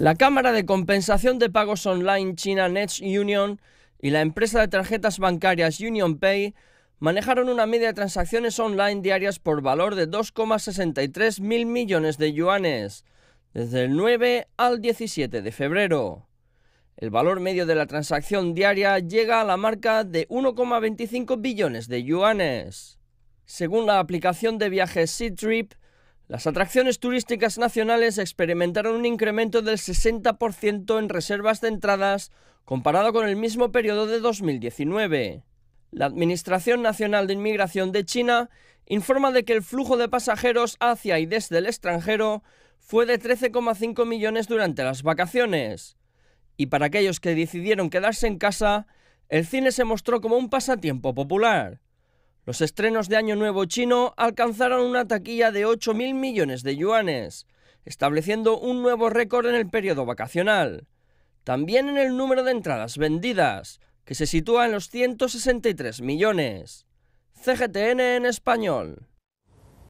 La Cámara de Compensación de Pagos Online China net Union y la empresa de tarjetas bancarias UnionPay manejaron una media de transacciones online diarias por valor de 2,63 mil millones de yuanes desde el 9 al 17 de febrero. El valor medio de la transacción diaria llega a la marca de 1,25 billones de yuanes. Según la aplicación de viajes SeaTrip, las atracciones turísticas nacionales experimentaron un incremento del 60% en reservas de entradas comparado con el mismo periodo de 2019. La Administración Nacional de Inmigración de China informa de que el flujo de pasajeros hacia y desde el extranjero fue de 13,5 millones durante las vacaciones. Y para aquellos que decidieron quedarse en casa, el cine se mostró como un pasatiempo popular. Los estrenos de Año Nuevo chino alcanzaron una taquilla de 8.000 millones de yuanes, estableciendo un nuevo récord en el periodo vacacional. También en el número de entradas vendidas, que se sitúa en los 163 millones. CGTN en español.